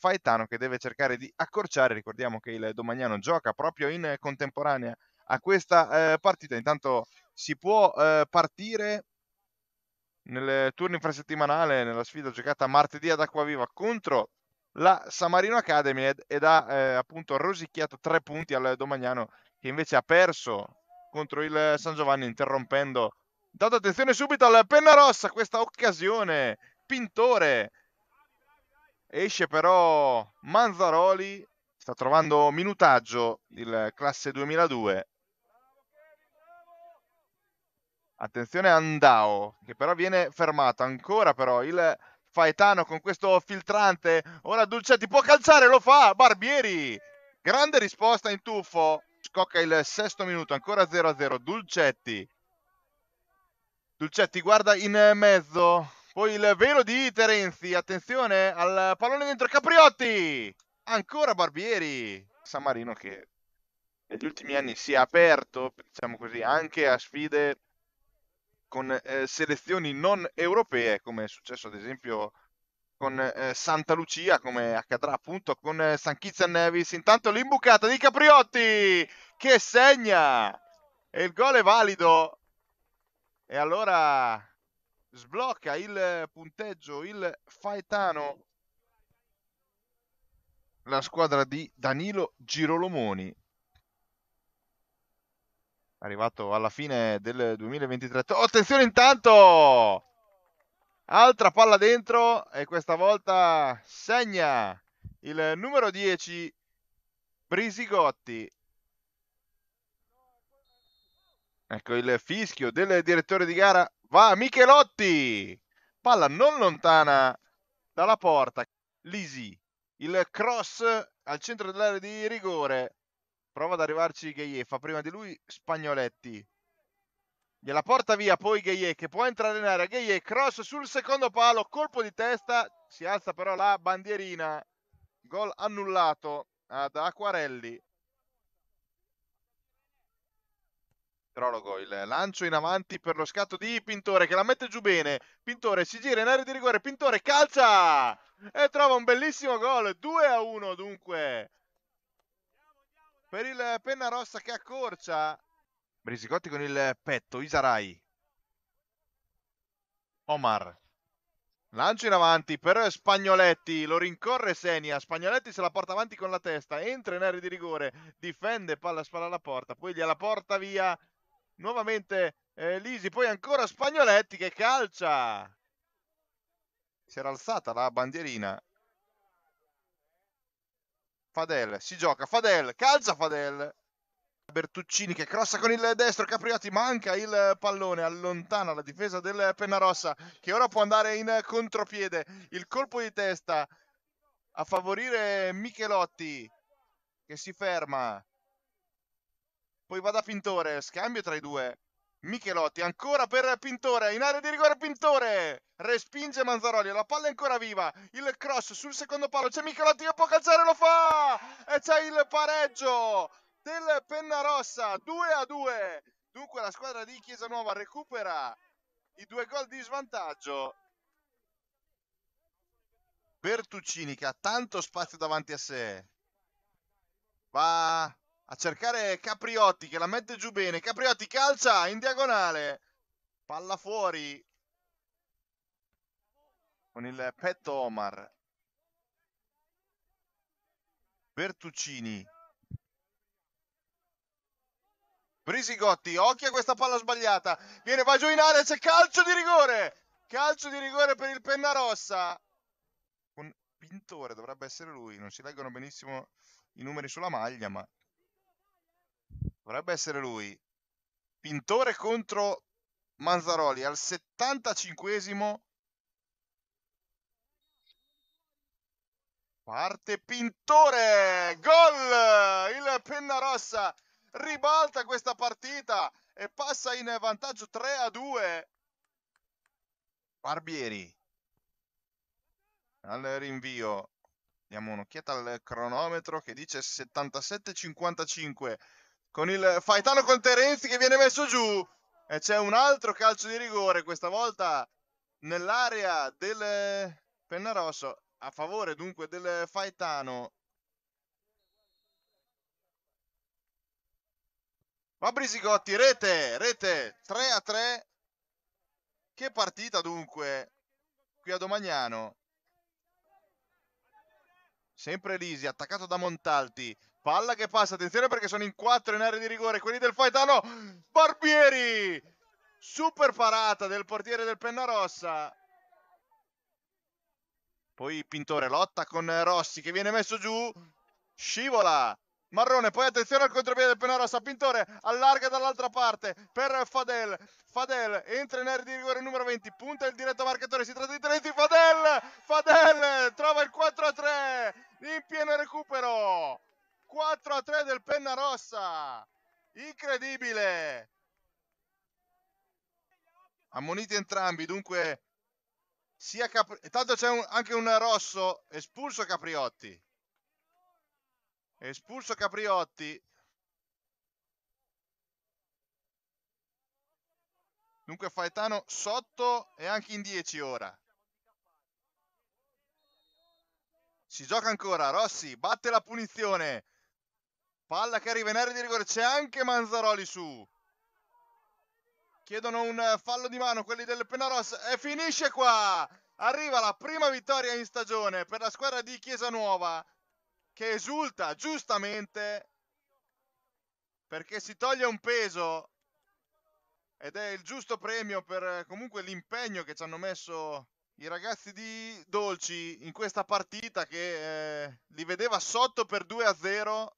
Faetano che deve cercare di accorciare, ricordiamo che il Domagnano gioca proprio in contemporanea a questa eh, partita, intanto si può eh, partire nel turno infrasettimanale nella sfida giocata martedì ad Acquaviva contro la Samarino Academy ed, ed ha eh, appunto rosicchiato tre punti al Domagnano che invece ha perso contro il San Giovanni interrompendo Dato attenzione subito al Pennarossa, questa occasione, Pintore Esce però Manzaroli, sta trovando minutaggio il classe 2002. Attenzione Andao, che però viene fermato ancora però il Faetano con questo filtrante. Ora Dulcetti può calciare, lo fa Barbieri. Grande risposta in tuffo. Scocca il sesto minuto, ancora 0-0 Dulcetti. Dulcetti guarda in mezzo, poi il velo di Terenzi, attenzione al pallone dentro Capriotti! Ancora Barbieri, San Marino che negli ultimi anni si è aperto, diciamo così, anche a sfide con eh, selezioni non europee, come è successo ad esempio con eh, Santa Lucia, come accadrà appunto con eh, San Kitts Nevis. Intanto l'imbucata di Capriotti che segna e il gol è valido. E allora sblocca il punteggio il Faetano la squadra di Danilo Girolomoni arrivato alla fine del 2023 attenzione intanto altra palla dentro e questa volta segna il numero 10 Brisigotti ecco il fischio del direttore di gara Va Michelotti! Palla non lontana dalla porta. Lisi. Il cross al centro dell'area di rigore. Prova ad arrivarci Gaie. Fa prima di lui Spagnoletti. Gliela porta via poi Gaie che può entrare in area. Gaie cross sul secondo palo. Colpo di testa. Si alza però la bandierina. Gol annullato ad Acquarelli. Prologo, il lancio in avanti per lo scatto di Pintore che la mette giù bene. Pintore si gira in area di rigore, Pintore calcia e trova un bellissimo gol. 2 a 1 dunque. Per il penna rossa che accorcia. Brisicotti con il petto, Isarai. Omar. Lancio in avanti per Spagnoletti, lo rincorre Senia, Spagnoletti se la porta avanti con la testa, entra in area di rigore, difende, palla spalla alla porta, poi gliela porta via nuovamente eh, Lisi, poi ancora Spagnoletti che calcia. Si era alzata la bandierina. Fadel, si gioca, Fadel, calcia Fadel. Bertuccini che crossa con il destro, Capriati manca il pallone, allontana la difesa del Pennarossa che ora può andare in contropiede, il colpo di testa a favorire Michelotti che si ferma, poi vada Pintore, scambio tra i due. Michelotti ancora per Pintore, in area di rigore Pintore, respinge Manzaroli, la palla è ancora viva, il cross sul secondo palo, c'è Michelotti che può calciare, lo fa! E c'è il pareggio del Pennarossa, 2 a 2. Dunque la squadra di Chiesa Nuova recupera i due gol di svantaggio. Bertuccini che ha tanto spazio davanti a sé, va a cercare Capriotti che la mette giù bene. Capriotti calcia in diagonale. Palla fuori. Con il petto Omar. Bertuccini. Brisigotti, occhio a questa palla sbagliata. Viene, va giù in area, c'è calcio di rigore. Calcio di rigore per il Pennarossa. Un pintore, dovrebbe essere lui. Non si leggono benissimo i numeri sulla maglia, ma dovrebbe essere lui, Pintore contro Manzaroli al 75 Parte Pintore, gol! Il Pennarossa ribalta questa partita e passa in vantaggio 3 a 2. Barbieri al rinvio. Diamo un'occhiata al cronometro che dice 77-55 con il Faetano con Terenzi che viene messo giù e c'è un altro calcio di rigore questa volta nell'area del Pennarosso a favore dunque del Faetano va Brisigotti rete rete 3 a 3 che partita dunque qui a Domagnano sempre Lisi attaccato da Montalti Palla che passa, attenzione perché sono in quattro in area di rigore, quelli del Faetano, Barbieri! Super parata del portiere del Pennarossa. Poi Pintore lotta con Rossi che viene messo giù, scivola, Marrone, poi attenzione al contropiede del Pennarossa, Pintore allarga dall'altra parte per Fadel, Fadel entra in area di rigore numero 20, punta il diretto marcatore, si tratta di Trenti, Fadel, Fadel trova il 4-3 in pieno recupero. 4 a 3 del Penna Rossa. Incredibile. Ammoniti entrambi, dunque sia Capri... Tanto c'è un, anche un rosso espulso Capriotti. Espulso Capriotti. Dunque Faetano sotto e anche in 10 ora. Si gioca ancora, Rossi batte la punizione, Palla che arriva in area di rigore, c'è anche Manzaroli su. Chiedono un fallo di mano quelli del Penaros e finisce qua. Arriva la prima vittoria in stagione per la squadra di Chiesa Nuova che esulta giustamente perché si toglie un peso ed è il giusto premio per eh, comunque l'impegno che ci hanno messo i ragazzi di Dolci in questa partita che eh, li vedeva sotto per 2 a 0